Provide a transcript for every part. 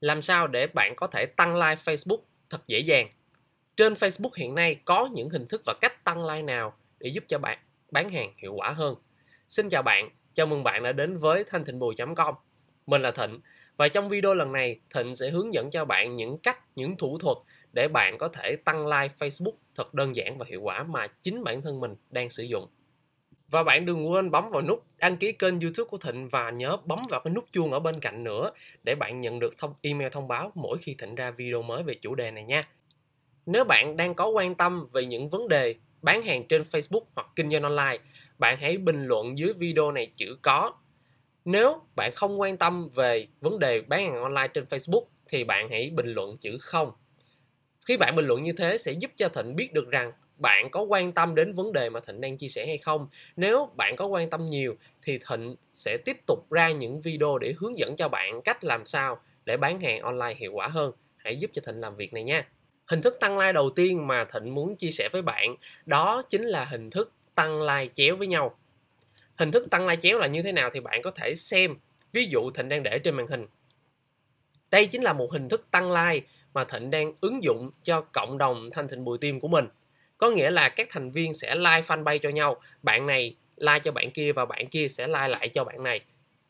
làm sao để bạn có thể tăng like Facebook thật dễ dàng. Trên Facebook hiện nay có những hình thức và cách tăng like nào để giúp cho bạn bán hàng hiệu quả hơn. Xin chào bạn, chào mừng bạn đã đến với thanh thịnh bùi.com. Mình là Thịnh và trong video lần này Thịnh sẽ hướng dẫn cho bạn những cách, những thủ thuật để bạn có thể tăng like Facebook thật đơn giản và hiệu quả mà chính bản thân mình đang sử dụng. Và bạn đừng quên bấm vào nút đăng ký kênh YouTube của Thịnh và nhớ bấm vào cái nút chuông ở bên cạnh nữa để bạn nhận được thông email thông báo mỗi khi Thịnh ra video mới về chủ đề này nha. Nếu bạn đang có quan tâm về những vấn đề bán hàng trên Facebook hoặc kinh doanh online, bạn hãy bình luận dưới video này chữ có. Nếu bạn không quan tâm về vấn đề bán hàng online trên Facebook thì bạn hãy bình luận chữ không. Khi bạn bình luận như thế sẽ giúp cho Thịnh biết được rằng bạn có quan tâm đến vấn đề mà thịnh đang chia sẻ hay không nếu bạn có quan tâm nhiều thì thịnh sẽ tiếp tục ra những video để hướng dẫn cho bạn cách làm sao để bán hàng online hiệu quả hơn hãy giúp cho thịnh làm việc này nha hình thức tăng like đầu tiên mà thịnh muốn chia sẻ với bạn đó chính là hình thức tăng like chéo với nhau hình thức tăng like chéo là như thế nào thì bạn có thể xem ví dụ thịnh đang để trên màn hình đây chính là một hình thức tăng like mà thịnh đang ứng dụng cho cộng đồng thanh thịnh bùi tim của mình có nghĩa là các thành viên sẽ like fanpage cho nhau bạn này like cho bạn kia và bạn kia sẽ like lại cho bạn này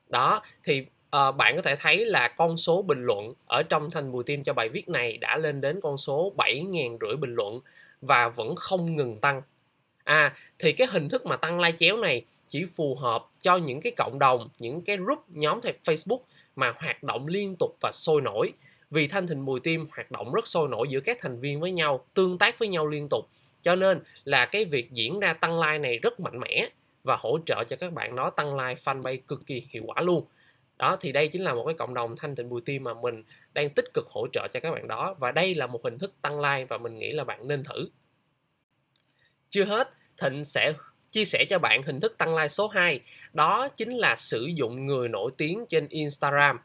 đó thì uh, bạn có thể thấy là con số bình luận ở trong thành bùi tim cho bài viết này đã lên đến con số 7.000 rưỡi bình luận và vẫn không ngừng tăng à thì cái hình thức mà tăng like chéo này chỉ phù hợp cho những cái cộng đồng những cái group nhóm theo facebook mà hoạt động liên tục và sôi nổi vì thanh thịnh bùi tim hoạt động rất sôi nổi giữa các thành viên với nhau tương tác với nhau liên tục cho nên là cái việc diễn ra tăng like này rất mạnh mẽ và hỗ trợ cho các bạn đó tăng like fanpage cực kỳ hiệu quả luôn đó thì đây chính là một cái cộng đồng thanh tịnh bùi tim mà mình đang tích cực hỗ trợ cho các bạn đó và đây là một hình thức tăng like và mình nghĩ là bạn nên thử chưa hết thịnh sẽ chia sẻ cho bạn hình thức tăng like số 2 đó chính là sử dụng người nổi tiếng trên Instagram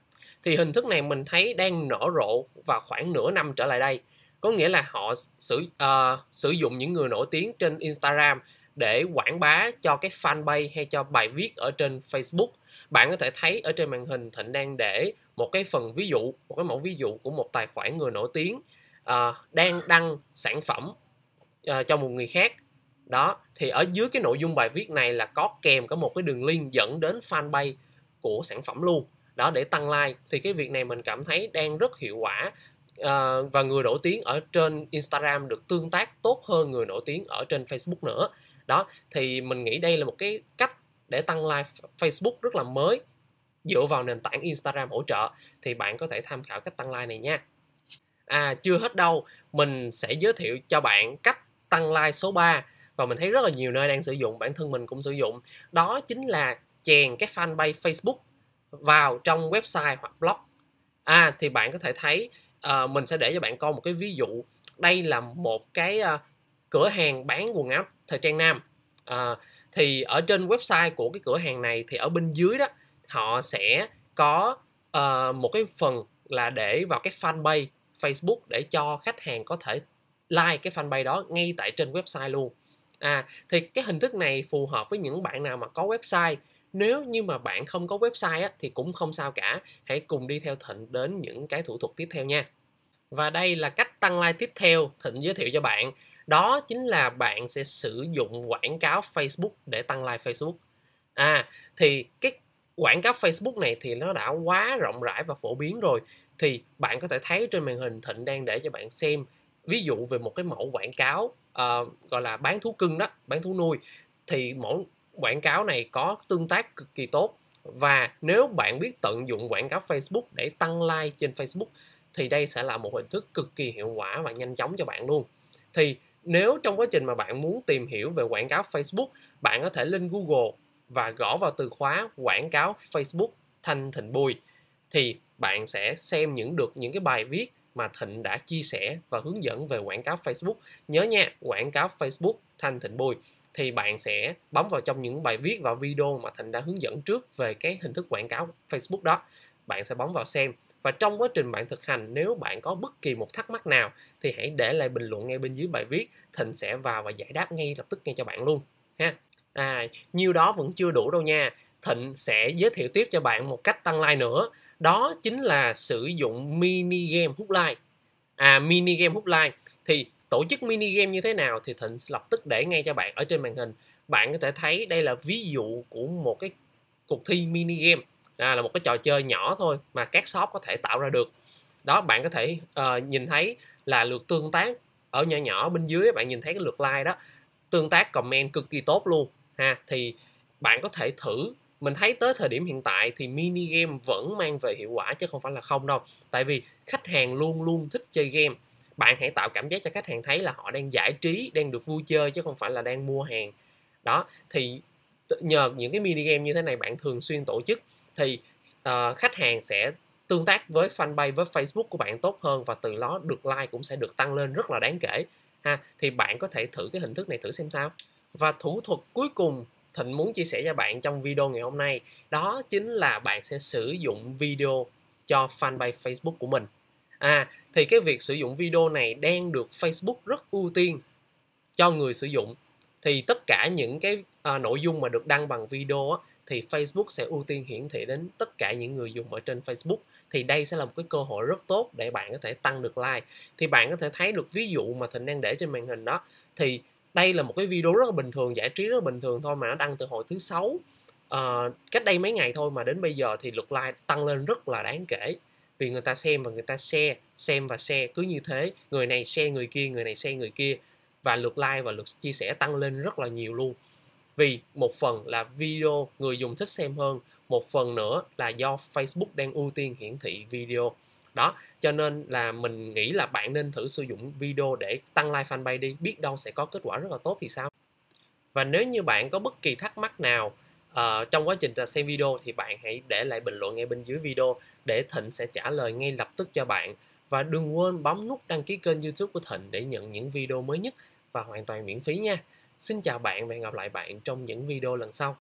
thì hình thức này mình thấy đang nở rộ vào khoảng nửa năm trở lại đây có nghĩa là họ sử uh, sử dụng những người nổi tiếng trên Instagram để quảng bá cho cái fanpage hay cho bài viết ở trên Facebook bạn có thể thấy ở trên màn hình thịnh đang để một cái phần ví dụ một cái mẫu ví dụ của một tài khoản người nổi tiếng uh, đang đăng sản phẩm uh, cho một người khác đó thì ở dưới cái nội dung bài viết này là có kèm có một cái đường link dẫn đến fanpage của sản phẩm luôn đó để tăng like thì cái việc này mình cảm thấy đang rất hiệu quả uh, và người nổi tiếng ở trên Instagram được tương tác tốt hơn người nổi tiếng ở trên Facebook nữa đó thì mình nghĩ đây là một cái cách để tăng like Facebook rất là mới dựa vào nền tảng Instagram hỗ trợ thì bạn có thể tham khảo cách tăng like này nha à chưa hết đâu mình sẽ giới thiệu cho bạn cách tăng like số 3 và mình thấy rất là nhiều nơi đang sử dụng bản thân mình cũng sử dụng đó chính là chèn cái fanpage Facebook vào trong website hoặc blog à thì bạn có thể thấy à, mình sẽ để cho bạn coi một cái ví dụ đây là một cái à, cửa hàng bán quần áo thời trang nam à, thì ở trên website của cái cửa hàng này thì ở bên dưới đó họ sẽ có uh, một cái phần là để vào cái fanpage Facebook để cho khách hàng có thể like cái fanpage đó ngay tại trên website luôn. À thì cái hình thức này phù hợp với những bạn nào mà có website nếu như mà bạn không có website á, thì cũng không sao cả hãy cùng đi theo thịnh đến những cái thủ thuật tiếp theo nha và đây là cách tăng like tiếp theo thịnh giới thiệu cho bạn đó chính là bạn sẽ sử dụng quảng cáo facebook để tăng like facebook à thì cái quảng cáo facebook này thì nó đã quá rộng rãi và phổ biến rồi thì bạn có thể thấy trên màn hình thịnh đang để cho bạn xem ví dụ về một cái mẫu quảng cáo uh, gọi là bán thú cưng đó bán thú nuôi thì mẫu quảng cáo này có tương tác cực kỳ tốt và nếu bạn biết tận dụng quảng cáo Facebook để tăng like trên Facebook thì đây sẽ là một hình thức cực kỳ hiệu quả và nhanh chóng cho bạn luôn. Thì nếu trong quá trình mà bạn muốn tìm hiểu về quảng cáo Facebook, bạn có thể lên Google và gõ vào từ khóa quảng cáo Facebook Thanh Thịnh Bùi thì bạn sẽ xem những được những cái bài viết mà Thịnh đã chia sẻ và hướng dẫn về quảng cáo Facebook. Nhớ nha, quảng cáo Facebook Thanh Thịnh Bùi thì bạn sẽ bấm vào trong những bài viết và video mà Thịnh đã hướng dẫn trước về cái hình thức quảng cáo Facebook đó. Bạn sẽ bấm vào xem và trong quá trình bạn thực hành nếu bạn có bất kỳ một thắc mắc nào thì hãy để lại bình luận ngay bên dưới bài viết, Thịnh sẽ vào và giải đáp ngay lập tức ngay cho bạn luôn ha. À, nhiêu đó vẫn chưa đủ đâu nha. Thịnh sẽ giới thiệu tiếp cho bạn một cách tăng like nữa. Đó chính là sử dụng mini game hút like. À mini game hút like thì tổ chức mini game như thế nào thì Thịnh lập tức để ngay cho bạn ở trên màn hình bạn có thể thấy đây là ví dụ của một cái cuộc thi mini game à, là một cái trò chơi nhỏ thôi mà các shop có thể tạo ra được đó bạn có thể uh, nhìn thấy là lượt tương tác ở nhỏ nhỏ bên dưới bạn nhìn thấy cái lượt like đó tương tác comment cực kỳ tốt luôn ha thì bạn có thể thử mình thấy tới thời điểm hiện tại thì mini game vẫn mang về hiệu quả chứ không phải là không đâu tại vì khách hàng luôn luôn thích chơi game bạn hãy tạo cảm giác cho khách hàng thấy là họ đang giải trí đang được vui chơi chứ không phải là đang mua hàng đó thì nhờ những cái mini game như thế này bạn thường xuyên tổ chức thì uh, khách hàng sẽ tương tác với fanpage với facebook của bạn tốt hơn và từ đó được like cũng sẽ được tăng lên rất là đáng kể ha thì bạn có thể thử cái hình thức này thử xem sao và thủ thuật cuối cùng thịnh muốn chia sẻ cho bạn trong video ngày hôm nay đó chính là bạn sẽ sử dụng video cho fanpage facebook của mình à thì cái việc sử dụng video này đang được Facebook rất ưu tiên cho người sử dụng thì tất cả những cái à, nội dung mà được đăng bằng video á, thì Facebook sẽ ưu tiên hiển thị đến tất cả những người dùng ở trên Facebook thì đây sẽ là một cái cơ hội rất tốt để bạn có thể tăng được like thì bạn có thể thấy được ví dụ mà thịnh đang để trên màn hình đó thì đây là một cái video rất là bình thường giải trí rất là bình thường thôi mà nó đăng từ hồi thứ sáu à, cách đây mấy ngày thôi mà đến bây giờ thì lượt like tăng lên rất là đáng kể vì người ta xem và người ta share xem và share cứ như thế người này share người kia người này share người kia và lượt like và lượt chia sẻ tăng lên rất là nhiều luôn vì một phần là video người dùng thích xem hơn một phần nữa là do Facebook đang ưu tiên hiển thị video đó cho nên là mình nghĩ là bạn nên thử sử dụng video để tăng like fanpage đi biết đâu sẽ có kết quả rất là tốt thì sao và nếu như bạn có bất kỳ thắc mắc nào uh, trong quá trình xem video thì bạn hãy để lại bình luận ngay bên dưới video để Thịnh sẽ trả lời ngay lập tức cho bạn và đừng quên bấm nút đăng ký kênh youtube của Thịnh để nhận những video mới nhất và hoàn toàn miễn phí nha. Xin chào bạn và hẹn gặp lại bạn trong những video lần sau.